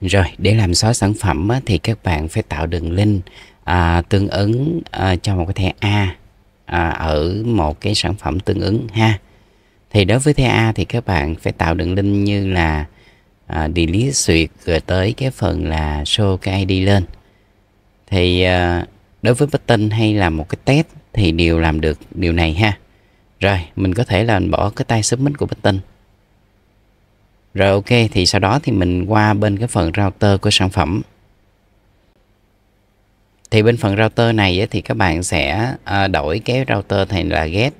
Rồi để làm xóa sản phẩm á, thì các bạn phải tạo đường link à, tương ứng à, cho một cái thẻ A à, ở một cái sản phẩm tương ứng ha. Thì đối với thẻ A thì các bạn phải tạo đường link như là à, delete suyệt rồi tới cái phần là show cái ID lên. Thì à, đối với button hay là một cái test thì đều làm được điều này ha. Rồi mình có thể là bỏ cái tay submit của button rồi ok thì sau đó thì mình qua bên cái phần router của sản phẩm. Thì bên phần router này thì các bạn sẽ à, đổi cái router thành là get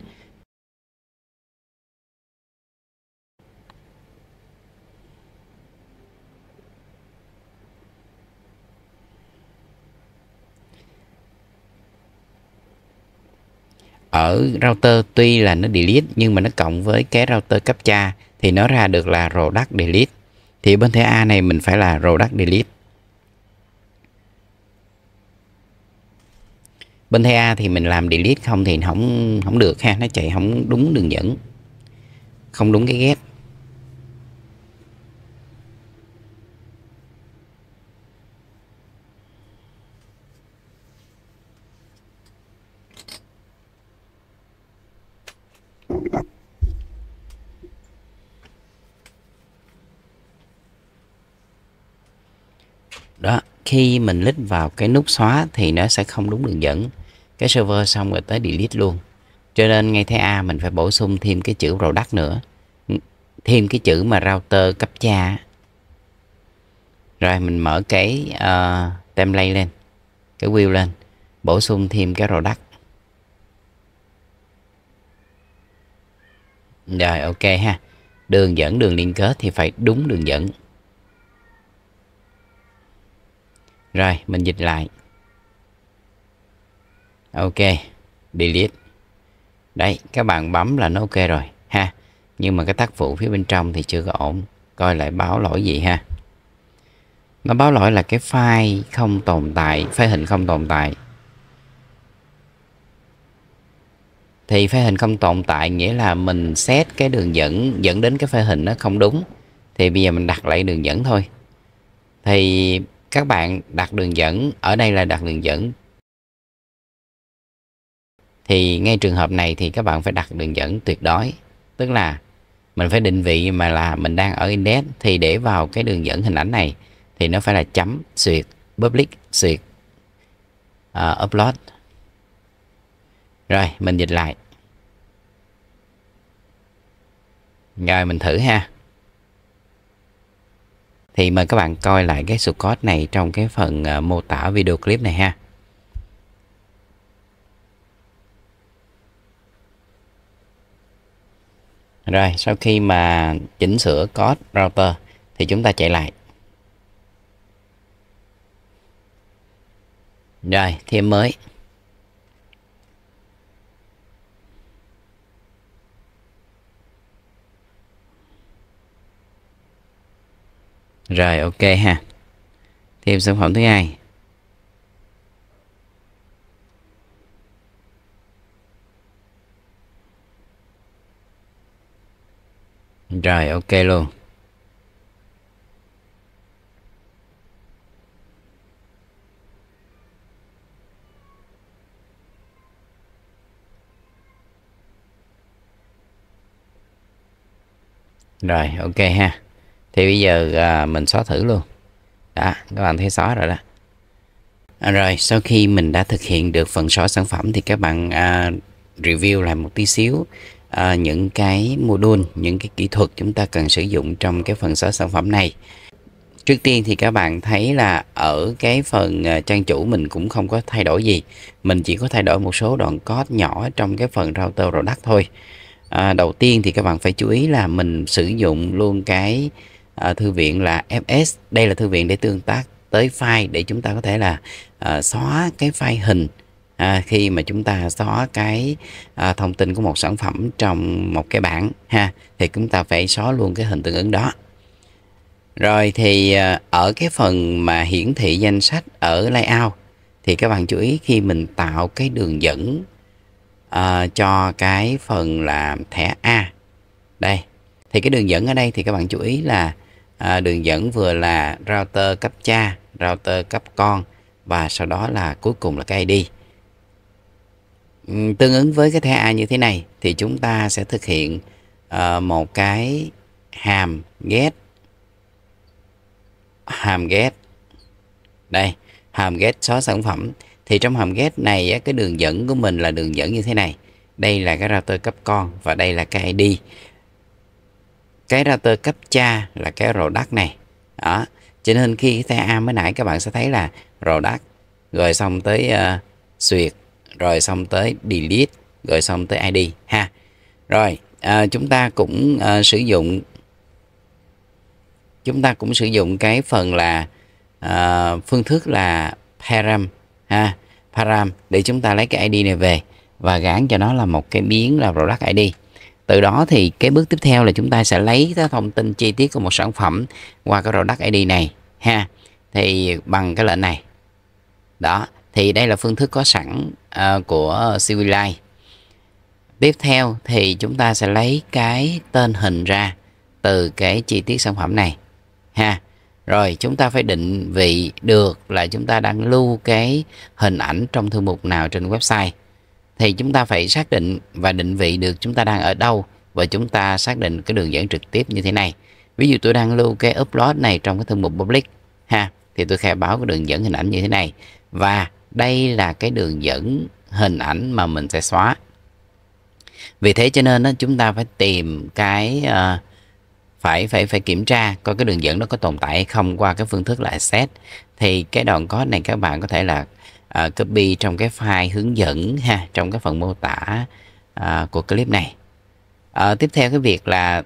ở router tuy là nó delete nhưng mà nó cộng với cái router cấp cha thì nó ra được là product delete thì bên thẻ A này mình phải là product delete bên thẻ A thì mình làm delete không thì không không được ha nó chạy không đúng đường dẫn không đúng cái ghép đó khi mình click vào cái nút xóa thì nó sẽ không đúng đường dẫn cái server xong rồi tới delete luôn cho nên ngay thế A mình phải bổ sung thêm cái chữ product nữa thêm cái chữ mà router cấp cha rồi mình mở cái uh, template lên cái view lên bổ sung thêm cái product rồi ok ha đường dẫn đường liên kết thì phải đúng đường dẫn Rồi, mình dịch lại. Ok, delete. Đấy, các bạn bấm là nó ok rồi ha. Nhưng mà cái tác vụ phía bên trong thì chưa có ổn. Coi lại báo lỗi gì ha. Nó báo lỗi là cái file không tồn tại, file hình không tồn tại. Thì file hình không tồn tại nghĩa là mình xét cái đường dẫn dẫn đến cái file hình nó không đúng. Thì bây giờ mình đặt lại đường dẫn thôi. Thì các bạn đặt đường dẫn ở đây là đặt đường dẫn thì ngay trường hợp này thì các bạn phải đặt đường dẫn tuyệt đối tức là mình phải định vị mà là mình đang ở index thì để vào cái đường dẫn hình ảnh này thì nó phải là chấm xuyệt public xuyệt uh, upload rồi mình dịch lại rồi mình thử ha thì mời các bạn coi lại cái source code này trong cái phần ờ, mô tả video clip này ha. Rồi sau khi mà chỉnh sửa code router thì chúng ta chạy lại. Rồi thêm mới. Rồi ok ha. Thêm sản phẩm thứ hai. Rồi ok luôn. Rồi ok ha thì bây giờ à, mình xóa thử luôn đó các bạn thấy xóa rồi đó à, rồi sau khi mình đã thực hiện được phần xóa sản phẩm thì các bạn à, review lại một tí xíu à, những cái module những cái kỹ thuật chúng ta cần sử dụng trong cái phần xóa sản phẩm này trước tiên thì các bạn thấy là ở cái phần à, trang chủ mình cũng không có thay đổi gì mình chỉ có thay đổi một số đoạn code nhỏ trong cái phần router product thôi à, đầu tiên thì các bạn phải chú ý là mình sử dụng luôn cái À, thư viện là fs đây là thư viện để tương tác tới file để chúng ta có thể là à, xóa cái file hình à, khi mà chúng ta xóa cái à, thông tin của một sản phẩm trong một cái bảng ha thì chúng ta phải xóa luôn cái hình tương ứng đó rồi thì à, ở cái phần mà hiển thị danh sách ở layout thì các bạn chú ý khi mình tạo cái đường dẫn uh, cho cái phần là thẻ A đây thì cái đường dẫn ở đây thì các bạn chú ý là à, đường dẫn vừa là router cấp cha, router cấp con và sau đó là cuối cùng là cái ID. Tương ứng với cái thẻ A như thế này thì chúng ta sẽ thực hiện uh, một cái hàm get hàm get đây hàm get xóa sản phẩm thì trong hàm get này cái đường dẫn của mình là đường dẫn như thế này đây là cái router cấp con và đây là cái ID cái router cấp cha là cái product này đó cho nên khi cái ta mới nãy các bạn sẽ thấy là product rồi xong tới uh, rồi xong tới delete rồi xong tới id ha rồi uh, chúng ta cũng uh, sử dụng chúng ta cũng sử dụng cái phần là uh, phương thức là param ha param để chúng ta lấy cái id này về và gắn cho nó là một cái biến là product id từ đó thì cái bước tiếp theo là chúng ta sẽ lấy cái thông tin chi tiết của một sản phẩm qua cái product ID này ha thì bằng cái lệnh này đó thì đây là phương thức có sẵn uh, của CVLine tiếp theo thì chúng ta sẽ lấy cái tên hình ra từ cái chi tiết sản phẩm này ha rồi chúng ta phải định vị được là chúng ta đang lưu cái hình ảnh trong thư mục nào trên website thì chúng ta phải xác định và định vị được chúng ta đang ở đâu và chúng ta xác định cái đường dẫn trực tiếp như thế này. Ví dụ tôi đang lưu cái upload này trong cái thư mục public ha thì tôi khai báo cái đường dẫn hình ảnh như thế này và đây là cái đường dẫn hình ảnh mà mình sẽ xóa. Vì thế cho nên đó, chúng ta phải tìm cái uh, phải phải phải kiểm tra coi cái đường dẫn nó có tồn tại hay không qua cái phương thức là set thì cái đoạn code này các bạn có thể là uh, copy trong cái file hướng dẫn ha trong cái phần mô tả uh, của clip này uh, tiếp theo cái việc là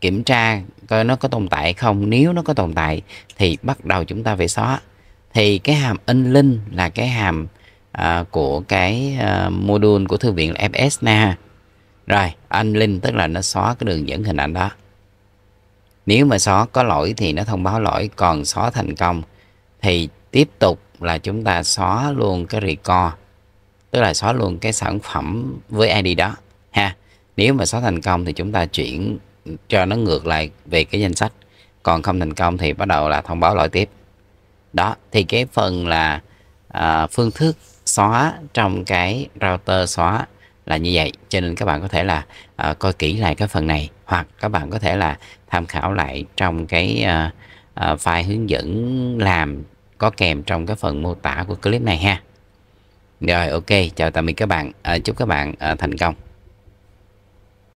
kiểm tra coi nó có tồn tại không nếu nó có tồn tại thì bắt đầu chúng ta phải xóa thì cái hàm in link là cái hàm uh, của cái uh, module của thư viện là fs na rồi in link tức là nó xóa cái đường dẫn hình ảnh đó nếu mà xóa có lỗi thì nó thông báo lỗi còn xóa thành công thì tiếp tục là chúng ta xóa luôn cái record tức là xóa luôn cái sản phẩm với ID đó ha nếu mà xóa thành công thì chúng ta chuyển cho nó ngược lại về cái danh sách còn không thành công thì bắt đầu là thông báo lỗi tiếp đó thì cái phần là à, phương thức xóa trong cái router xóa là như vậy cho nên các bạn có thể là à, coi kỹ lại cái phần này hoặc các bạn có thể là tham khảo lại trong cái à, à, file hướng dẫn làm có kèm trong cái phần mô tả của clip này ha. Rồi ok, chào tạm biệt các bạn. Ờ, chúc các bạn ờ, thành công.